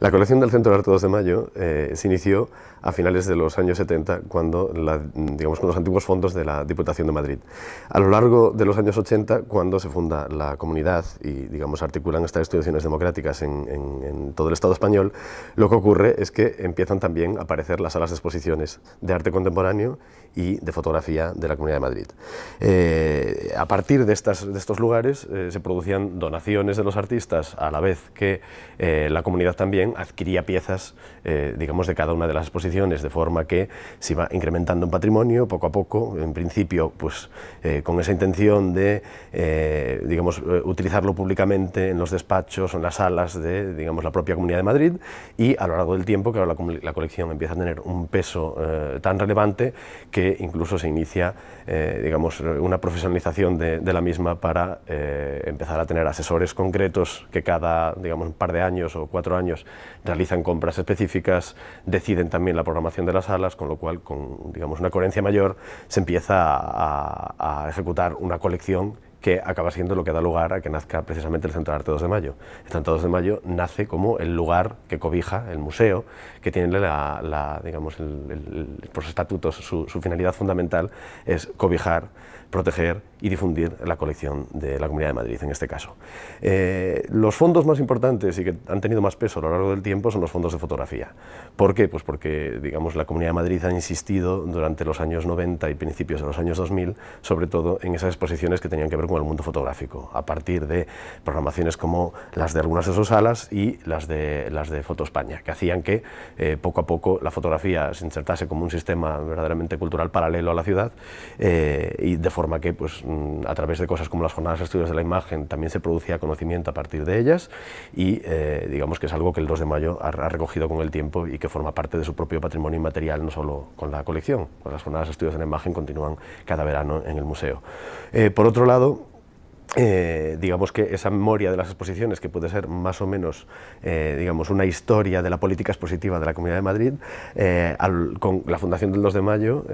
La colección del Centro de Arte 2 de Mayo eh, se inició a finales de los años 70, cuando digamos, con los antiguos fondos de la Diputación de Madrid. A lo largo de los años 80, cuando se funda la comunidad y digamos, articulan estas instituciones democráticas en, todo el Estado español, lo que ocurre es que empiezan también a aparecer las salas de exposiciones de arte contemporáneo y de fotografía de la Comunidad de Madrid. Eh, a partir de, estas, de estos lugares eh, se producían donaciones de los artistas, a la vez que eh, la comunidad también adquiría piezas, eh, digamos, de cada una de las exposiciones, de forma que se iba incrementando en patrimonio poco a poco, en principio, pues con esa intención de, digamos, utilizarlo públicamente en los despachos o en las salas de, digamos, la propia Comunidad de Madrid, y a lo largo del tiempo, que la, la colección empieza a tener un peso tan relevante que incluso se inicia, digamos, una profesionalización de, la misma para eh, empezar a tener asesores concretos que cada, digamos, un par de años o cuatro años realizan compras específicas, deciden también la programación de las salas, con lo cual, con digamos, una coherencia mayor, se empieza a ejecutar una colección que acaba siendo lo que da lugar a que nazca precisamente el Centro de Arte 2 de Mayo. El Centro 2 de Mayo nace como el lugar que cobija el museo, que tiene la, digamos, por sus estatutos, su, finalidad fundamental es cobijar, proteger y difundir la colección de la Comunidad de Madrid, en este caso. Eh, los fondos más importantes y que han tenido más peso a lo largo del tiempo son los fondos de fotografía. ¿Por qué? Pues porque, digamos, la Comunidad de Madrid ha insistido durante los años 90 y principios de los años 2000, sobre todo en esas exposiciones que tenían que ver con el mundo fotográfico, a partir de programaciones como las de algunas de sus salas y las de, las de Foto España, que hacían que eh, poco a poco la fotografía se insertase como un sistema verdaderamente cultural paralelo a la ciudad eh, y de forma que pues, mm, a través de cosas como las jornadas de estudios de la imagen también se producía conocimiento a partir de ellas y eh, digamos que es algo que el 2 de mayo ha, recogido con el tiempo y que forma parte de su propio patrimonio inmaterial, no solo con la colección, pues las jornadas de estudios de la imagen continúan cada verano en el museo. por otro lado, eh, digamos que esa memoria de las exposiciones, que puede ser más o menos eh, digamos una historia de la política expositiva de la Comunidad de Madrid, eh, con la fundación del 2 de mayo,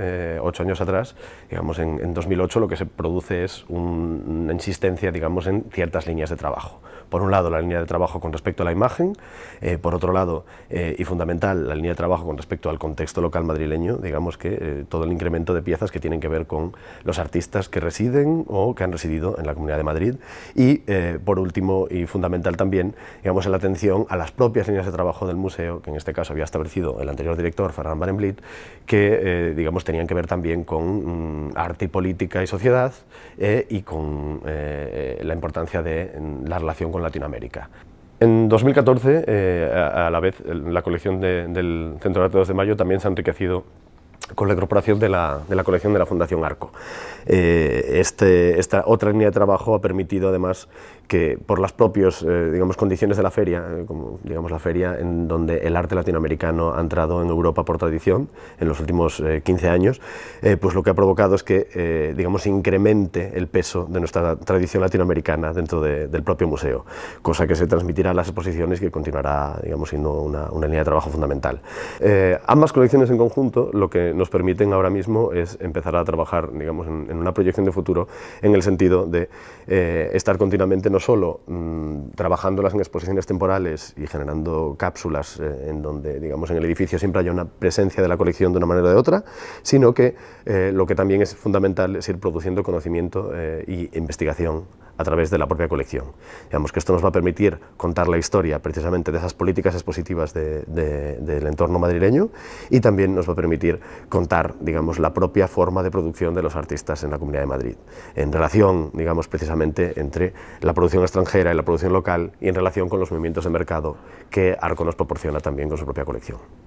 ocho años atrás, digamos en, 2008 lo que se produce es una insistencia digamos, en ciertas líneas de trabajo. Por un lado, la línea de trabajo con respecto a la imagen, por otro lado, y fundamental, la línea de trabajo con respecto al contexto local madrileño, digamos que todo el incremento de piezas que tienen que ver con los artistas que residen o que han residido en la Comunidad de Madrid. Madrid. Y, eh, por último y fundamental también, digamos, la atención a las propias líneas de trabajo del museo, que en este caso había establecido el anterior director, Ferran Barenblit, que, eh, digamos, tenían que ver también con mm, arte y política y sociedad eh, y con la importancia de mm, la relación con Latinoamérica. En 2014, a, la vez, la colección del Centro de Arte 2 de Mayo también se ha enriquecido con la incorporación de la, de la, colección de la Fundación Arco. Eh, este, esta otra línea de trabajo ha permitido además que por las propias eh, digamos, condiciones de la feria, eh, como digamos la feria en donde el arte latinoamericano ha entrado en Europa por tradición en los últimos 15 años, pues lo que ha provocado es que digamos, incremente el peso de nuestra tradición latinoamericana dentro del propio museo, cosa que se transmitirá a las exposiciones y que continuará digamos, siendo una, una línea de trabajo fundamental. ambas colecciones en conjunto lo que nos permiten ahora mismo es empezar a trabajar, en, una proyección de futuro, en el sentido de eh, estar continuamente no solo mm, trabajándolas en exposiciones temporales y generando cápsulas eh, en donde, digamos, en el edificio siempre haya una presencia de la colección de una manera o de otra, sino que eh, lo que también es fundamental es ir produciendo conocimiento y investigación a través de la propia colección. Digamos que esto nos va a permitir contar la historia precisamente de esas políticas expositivas del entorno madrileño y también nos va a permitir contar digamos, la propia forma de producción de los artistas en la Comunidad de Madrid, en relación digamos, precisamente entre la producción extranjera y la producción local y en relación con los movimientos de mercado que Arco nos proporciona también con su propia colección.